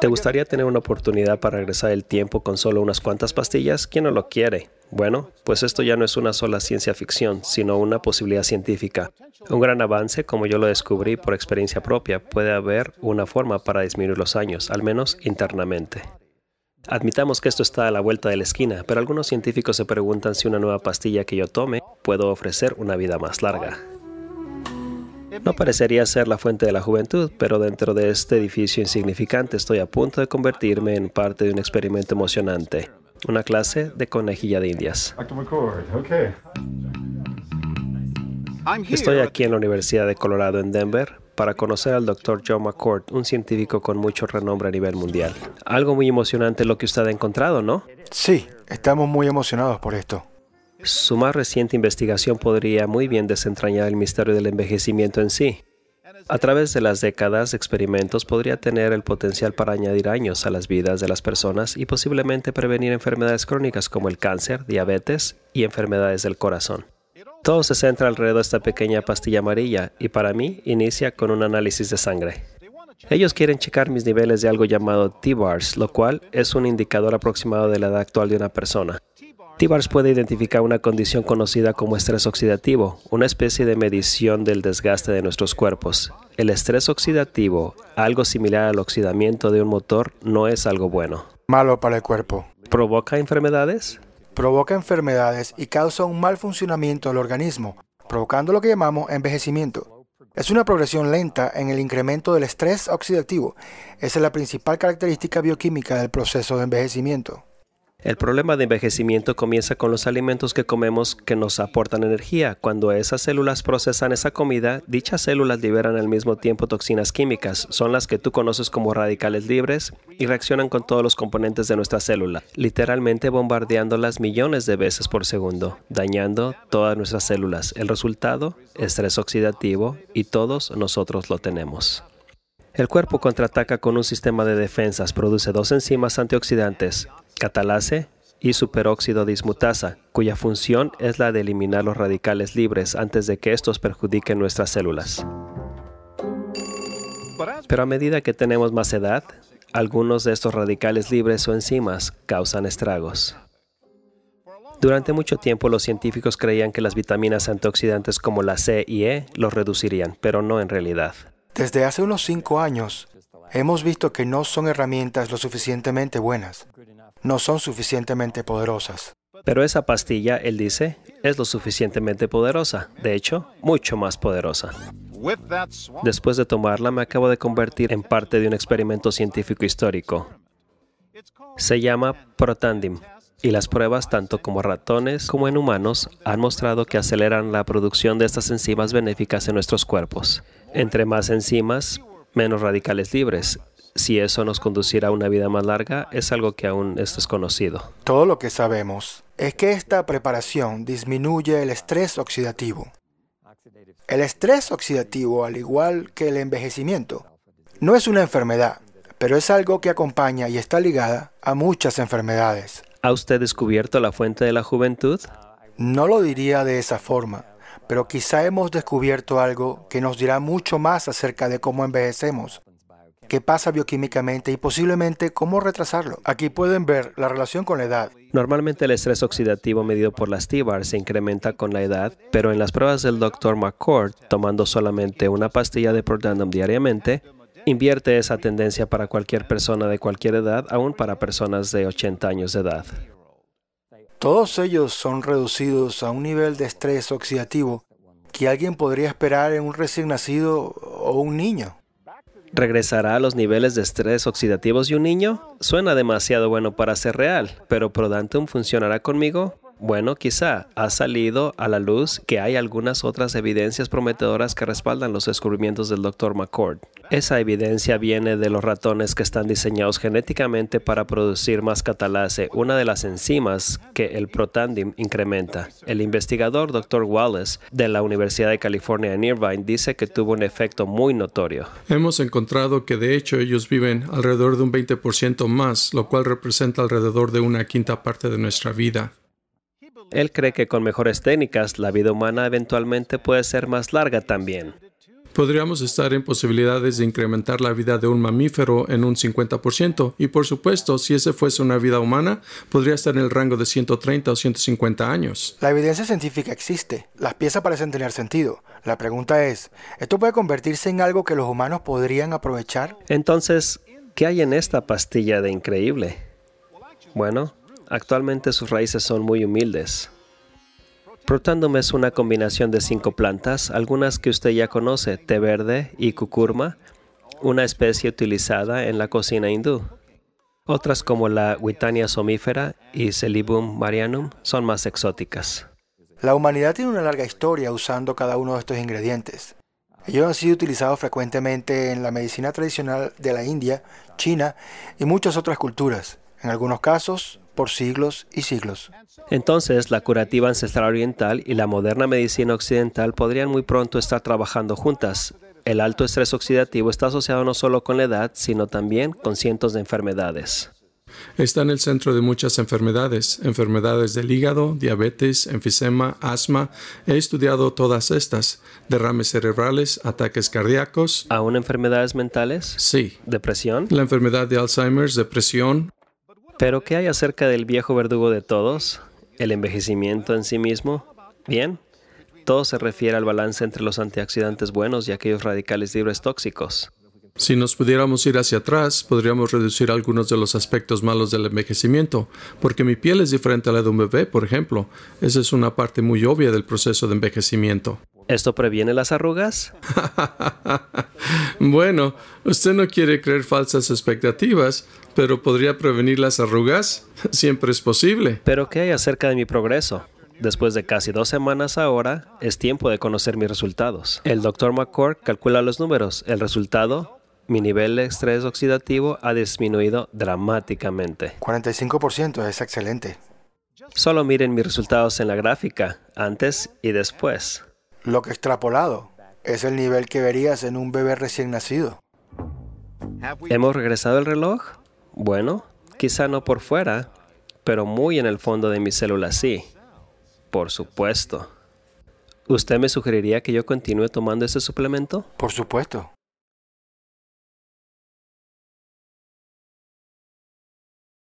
¿Te gustaría tener una oportunidad para regresar el tiempo con solo unas cuantas pastillas? ¿Quién no lo quiere? Bueno, pues esto ya no es una sola ciencia ficción, sino una posibilidad científica. Un gran avance, como yo lo descubrí por experiencia propia, puede haber una forma para disminuir los años, al menos internamente. Admitamos que esto está a la vuelta de la esquina, pero algunos científicos se preguntan si una nueva pastilla que yo tome puedo ofrecer una vida más larga. No parecería ser la fuente de la juventud, pero dentro de este edificio insignificante estoy a punto de convertirme en parte de un experimento emocionante, una clase de conejilla de indias. Estoy aquí en la Universidad de Colorado en Denver para conocer al Dr. John McCord, un científico con mucho renombre a nivel mundial. Algo muy emocionante lo que usted ha encontrado, ¿no? Sí, estamos muy emocionados por esto. Su más reciente investigación podría muy bien desentrañar el misterio del envejecimiento en sí. A través de las décadas, de experimentos podría tener el potencial para añadir años a las vidas de las personas y posiblemente prevenir enfermedades crónicas como el cáncer, diabetes y enfermedades del corazón. Todo se centra alrededor de esta pequeña pastilla amarilla y para mí inicia con un análisis de sangre. Ellos quieren checar mis niveles de algo llamado T-bars, lo cual es un indicador aproximado de la edad actual de una persona. Tibars puede identificar una condición conocida como estrés oxidativo, una especie de medición del desgaste de nuestros cuerpos. El estrés oxidativo, algo similar al oxidamiento de un motor, no es algo bueno. Malo para el cuerpo. ¿Provoca enfermedades? Provoca enfermedades y causa un mal funcionamiento del organismo, provocando lo que llamamos envejecimiento. Es una progresión lenta en el incremento del estrés oxidativo. Esa es la principal característica bioquímica del proceso de envejecimiento. El problema de envejecimiento comienza con los alimentos que comemos que nos aportan energía. Cuando esas células procesan esa comida, dichas células liberan al mismo tiempo toxinas químicas, son las que tú conoces como radicales libres, y reaccionan con todos los componentes de nuestra célula, literalmente bombardeándolas millones de veces por segundo, dañando todas nuestras células. El resultado, estrés oxidativo, y todos nosotros lo tenemos. El cuerpo contraataca con un sistema de defensas, produce dos enzimas antioxidantes, catalase y superóxido dismutasa, cuya función es la de eliminar los radicales libres antes de que estos perjudiquen nuestras células. Pero a medida que tenemos más edad, algunos de estos radicales libres o enzimas causan estragos. Durante mucho tiempo los científicos creían que las vitaminas antioxidantes como la C y E los reducirían, pero no en realidad. Desde hace unos cinco años, hemos visto que no son herramientas lo suficientemente buenas no son suficientemente poderosas. Pero esa pastilla, él dice, es lo suficientemente poderosa, de hecho, mucho más poderosa. Después de tomarla me acabo de convertir en parte de un experimento científico histórico. Se llama Protandim y las pruebas tanto como ratones como en humanos han mostrado que aceleran la producción de estas enzimas benéficas en nuestros cuerpos. Entre más enzimas, menos radicales libres si eso nos conducirá a una vida más larga es algo que aún es desconocido. Todo lo que sabemos es que esta preparación disminuye el estrés oxidativo. El estrés oxidativo, al igual que el envejecimiento, no es una enfermedad, pero es algo que acompaña y está ligada a muchas enfermedades. ¿Ha usted descubierto la fuente de la juventud? No lo diría de esa forma, pero quizá hemos descubierto algo que nos dirá mucho más acerca de cómo envejecemos qué pasa bioquímicamente y posiblemente cómo retrasarlo. Aquí pueden ver la relación con la edad. Normalmente el estrés oxidativo medido por las T-bar se incrementa con la edad, pero en las pruebas del Dr. McCord, tomando solamente una pastilla de Prodandum diariamente, invierte esa tendencia para cualquier persona de cualquier edad, aún para personas de 80 años de edad. Todos ellos son reducidos a un nivel de estrés oxidativo que alguien podría esperar en un recién nacido o un niño. ¿Regresará a los niveles de estrés oxidativos de un niño? Suena demasiado bueno para ser real, pero Prodantum funcionará conmigo. Bueno, quizá ha salido a la luz que hay algunas otras evidencias prometedoras que respaldan los descubrimientos del Dr. McCord. Esa evidencia viene de los ratones que están diseñados genéticamente para producir más catalase, una de las enzimas que el protandim incrementa. El investigador Dr. Wallace de la Universidad de California en Irvine dice que tuvo un efecto muy notorio. Hemos encontrado que de hecho ellos viven alrededor de un 20% más, lo cual representa alrededor de una quinta parte de nuestra vida. Él cree que con mejores técnicas la vida humana eventualmente puede ser más larga también. Podríamos estar en posibilidades de incrementar la vida de un mamífero en un 50% y por supuesto, si ese fuese una vida humana, podría estar en el rango de 130 o 150 años. La evidencia científica existe, las piezas parecen tener sentido. La pregunta es, ¿esto puede convertirse en algo que los humanos podrían aprovechar? Entonces, ¿qué hay en esta pastilla de increíble? Bueno, Actualmente sus raíces son muy humildes. Protandum es una combinación de cinco plantas, algunas que usted ya conoce, té verde y cucurma, una especie utilizada en la cocina hindú. Otras como la Witania somífera y Celibum marianum son más exóticas. La humanidad tiene una larga historia usando cada uno de estos ingredientes. Ellos han sido utilizados frecuentemente en la medicina tradicional de la India, China y muchas otras culturas. En algunos casos, por siglos y siglos. Entonces, la curativa ancestral oriental y la moderna medicina occidental podrían muy pronto estar trabajando juntas. El alto estrés oxidativo está asociado no solo con la edad, sino también con cientos de enfermedades. Está en el centro de muchas enfermedades, enfermedades del hígado, diabetes, enfisema, asma. He estudiado todas estas, derrames cerebrales, ataques cardíacos. ¿Aún enfermedades mentales? Sí. ¿Depresión? La enfermedad de Alzheimer, depresión, pero ¿qué hay acerca del viejo verdugo de todos? ¿El envejecimiento en sí mismo? Bien, todo se refiere al balance entre los antioxidantes buenos y aquellos radicales libres tóxicos. Si nos pudiéramos ir hacia atrás, podríamos reducir algunos de los aspectos malos del envejecimiento, porque mi piel es diferente a la de un bebé, por ejemplo. Esa es una parte muy obvia del proceso de envejecimiento. ¿Esto previene las arrugas? bueno, usted no quiere creer falsas expectativas, pero podría prevenir las arrugas. Siempre es posible. Pero ¿qué hay acerca de mi progreso? Después de casi dos semanas ahora, es tiempo de conocer mis resultados. El doctor McCork calcula los números. El resultado, mi nivel de estrés oxidativo ha disminuido dramáticamente. 45% es excelente. Solo miren mis resultados en la gráfica, antes y después lo que extrapolado es el nivel que verías en un bebé recién nacido. ¿Hemos regresado el reloj? Bueno, quizá no por fuera, pero muy en el fondo de mi célula sí. Por supuesto. ¿Usted me sugeriría que yo continúe tomando ese suplemento? Por supuesto.